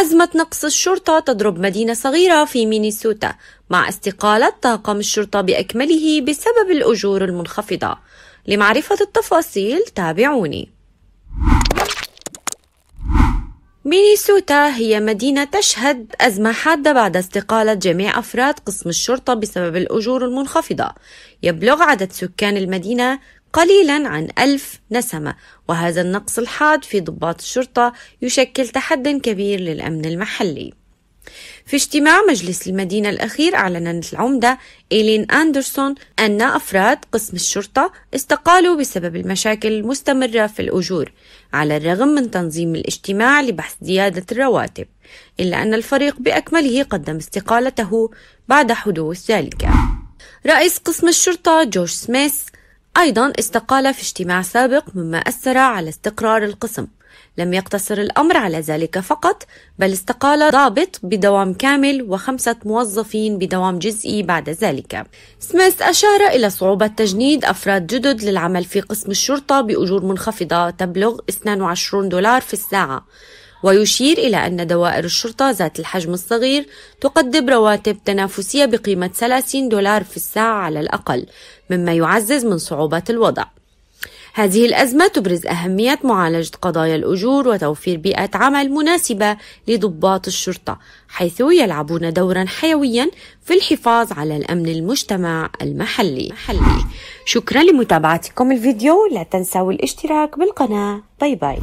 أزمة نقص الشرطة تضرب مدينة صغيرة في مينيسوتا مع استقالة طاقم الشرطة بأكمله بسبب الأجور المنخفضة لمعرفة التفاصيل تابعوني مينيسوتا هي مدينة تشهد أزمة حادة بعد استقالة جميع أفراد قسم الشرطة بسبب الأجور المنخفضة يبلغ عدد سكان المدينة قليلا عن ألف نسمة وهذا النقص الحاد في ضباط الشرطة يشكل تحد كبير للأمن المحلي في اجتماع مجلس المدينة الأخير أعلنت العمدة إيلين أندرسون أن أفراد قسم الشرطة استقالوا بسبب المشاكل المستمرة في الأجور على الرغم من تنظيم الاجتماع لبحث زيادة الرواتب إلا أن الفريق بأكمله قدم استقالته بعد حدوث ذلك رئيس قسم الشرطة جورج سميث أيضا استقال في اجتماع سابق مما أثر على استقرار القسم لم يقتصر الأمر على ذلك فقط بل استقال ضابط بدوام كامل وخمسة موظفين بدوام جزئي بعد ذلك سميث أشار إلى صعوبة تجنيد أفراد جدد للعمل في قسم الشرطة بأجور منخفضة تبلغ 22 دولار في الساعة ويشير إلى أن دوائر الشرطة ذات الحجم الصغير تقدم رواتب تنافسية بقيمة 30 دولار في الساعة على الأقل مما يعزز من صعوبة الوضع هذه الأزمة تبرز أهمية معالجة قضايا الأجور وتوفير بيئة عمل مناسبة لضباط الشرطة حيث يلعبون دورا حيويا في الحفاظ على الأمن المجتمع المحلي شكرا لمتابعتكم الفيديو لا تنسوا الاشتراك بالقناة باي باي